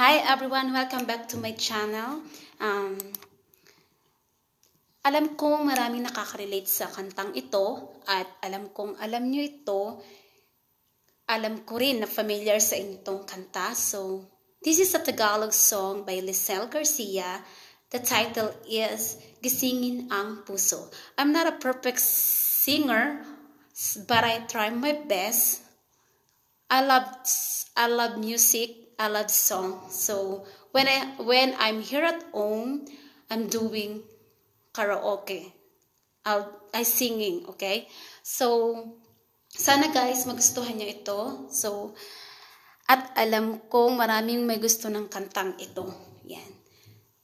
Hi everyone! Welcome back to my channel. Um, alam ko maraming nakaka-relate sa kantang ito at alam kong alam nyo ito. Alam ko rin na familiar sa itong kanta. So, this is a Tagalog song by Lisel Garcia. The title is Gisingin Ang Puso. I'm not a perfect singer but I try my best. I love I love music I love song. So when I when I'm here at home, I'm doing karaoke. I I singing, okay? So sana guys magustuhan niyo ito. So at alam kong maraming may gusto ng kantang ito. Yan.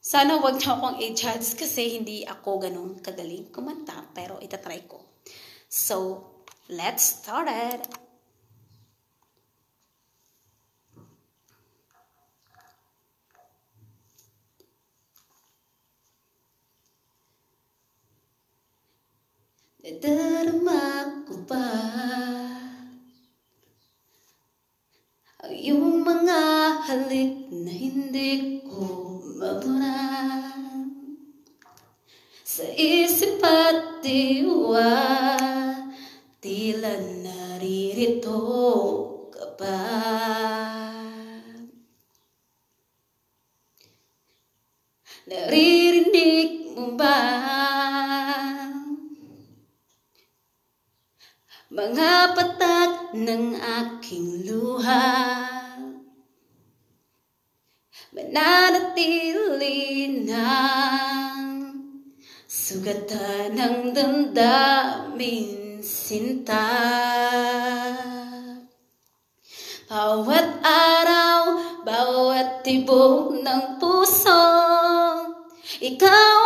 Sana wag niyo akong i-judge kasi hindi ako ganun kagaling kumanta pero itatry ko. So, let's start it! Nadarama ko pa Ang mga halik na hindi ko maburan Sa isip at diwa Tila naririto ka pa Naririnig mo ba mga patak ng aking luha. Mananatili ng sugatan ng damdamin sinta. Bawat araw, bawat tibok ng puso, ikaw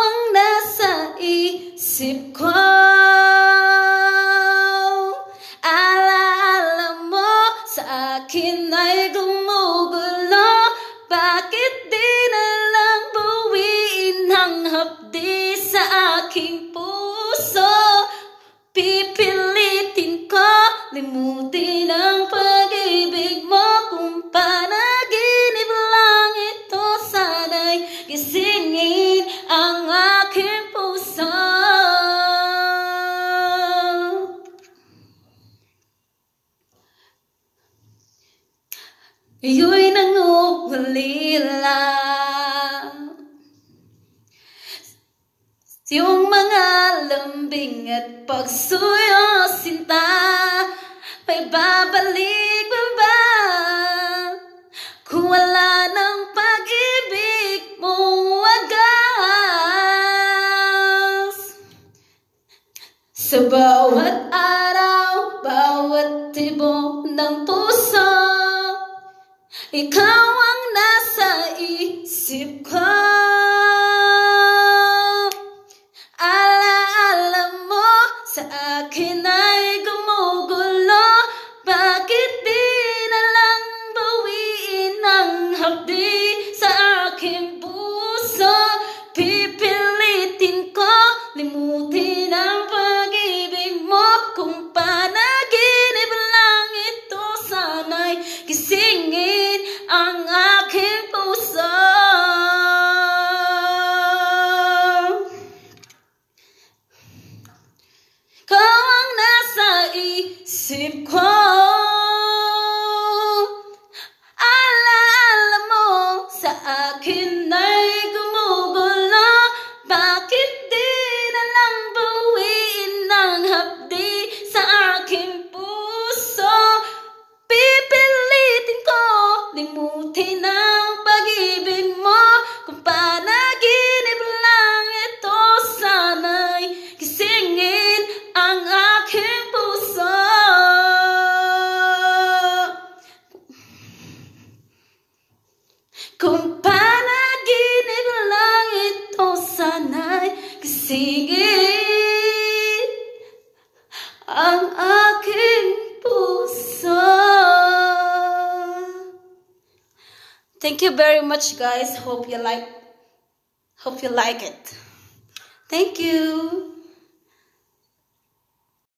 Iyo'y nangungulila Iyong mga lambing at pagsuyo sinta May babalik ba ba? Kung wala ng pag-ibig mong wagas Sabaw Ikaw ang nasa isip ko Tingin ang aking puso. Thank you very much guys. Hope you like hope you like it. Thank you.